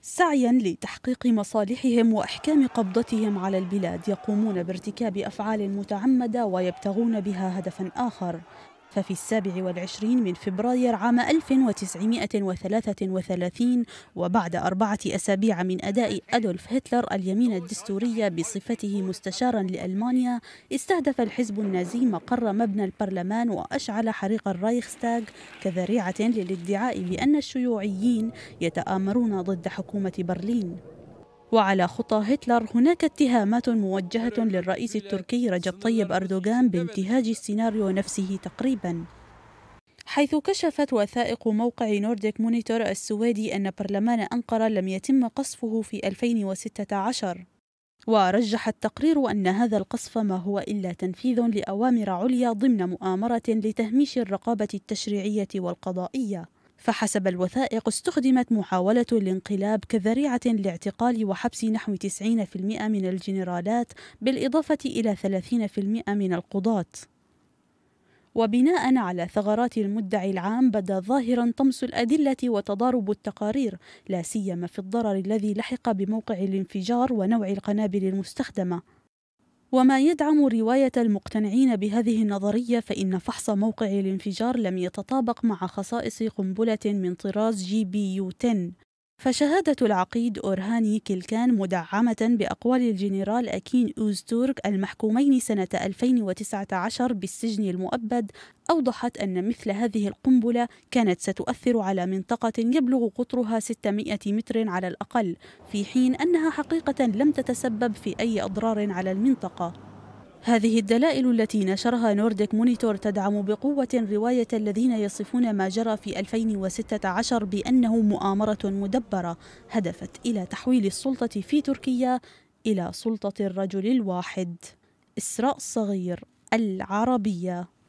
سعيا لتحقيق مصالحهم واحكام قبضتهم على البلاد يقومون بارتكاب افعال متعمده ويبتغون بها هدفا اخر ففي السابع والعشرين من فبراير عام 1933 وبعد أربعة أسابيع من أداء أدولف هتلر اليمين الدستورية بصفته مستشارا لألمانيا استهدف الحزب النازي مقر مبنى البرلمان وأشعل حريق الرايخستاغ كذريعة للادعاء بأن الشيوعيين يتآمرون ضد حكومة برلين وعلى خطى هتلر هناك اتهامات موجهة للرئيس التركي رجب طيب أردوغان بانتهاج السيناريو نفسه تقريباً حيث كشفت وثائق موقع نورديك مونيتور السويدي أن برلمان أنقرة لم يتم قصفه في 2016 ورجح التقرير أن هذا القصف ما هو إلا تنفيذ لأوامر عليا ضمن مؤامرة لتهميش الرقابة التشريعية والقضائية فحسب الوثائق استخدمت محاولة الانقلاب كذريعة لاعتقال وحبس نحو 90% من الجنرالات بالإضافة إلى 30% من القضاة وبناء على ثغرات المدعي العام بدا ظاهرا طمس الأدلة وتضارب التقارير لا سيما في الضرر الذي لحق بموقع الانفجار ونوع القنابل المستخدمة وما يدعم رواية المقتنعين بهذه النظرية فإن فحص موقع الانفجار لم يتطابق مع خصائص قنبلة من طراز جي بي يو 10 فشهادة العقيد أورهاني كيلكان مدعمة بأقوال الجنرال أكين أوزتورك المحكومين سنة 2019 بالسجن المؤبد أوضحت أن مثل هذه القنبلة كانت ستؤثر على منطقة يبلغ قطرها 600 متر على الأقل في حين أنها حقيقة لم تتسبب في أي أضرار على المنطقة هذه الدلائل التي نشرها نورديك مونيتور تدعم بقوة رواية الذين يصفون ما جرى في 2016 بأنه مؤامرة مدبرة هدفت إلى تحويل السلطة في تركيا إلى سلطة الرجل الواحد إسراء الصغير العربية